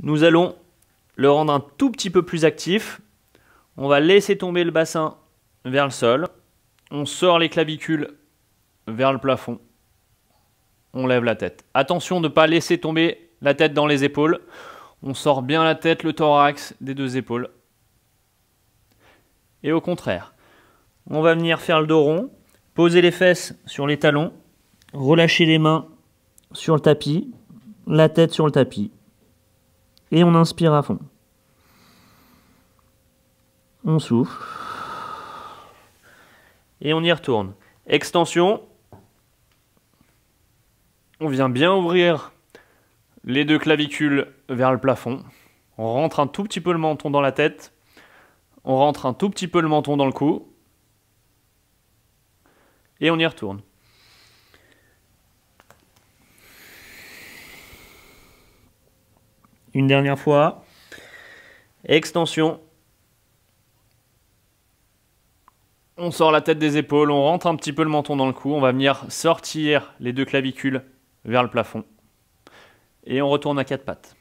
Nous allons le rendre un tout petit peu plus actif. On va laisser tomber le bassin vers le sol. On sort les clavicules vers le plafond. On lève la tête. Attention de ne pas laisser tomber la tête dans les épaules. On sort bien la tête, le thorax des deux épaules. Et au contraire, on va venir faire le dos rond, poser les fesses sur les talons, relâcher les mains sur le tapis, la tête sur le tapis et on inspire à fond. On souffle. Et on y retourne. Extension. On vient bien ouvrir les deux clavicules vers le plafond. On rentre un tout petit peu le menton dans la tête. On rentre un tout petit peu le menton dans le cou. Et on y retourne. une dernière fois. Extension. On sort la tête des épaules, on rentre un petit peu le menton dans le cou, on va venir sortir les deux clavicules vers le plafond. Et on retourne à quatre pattes.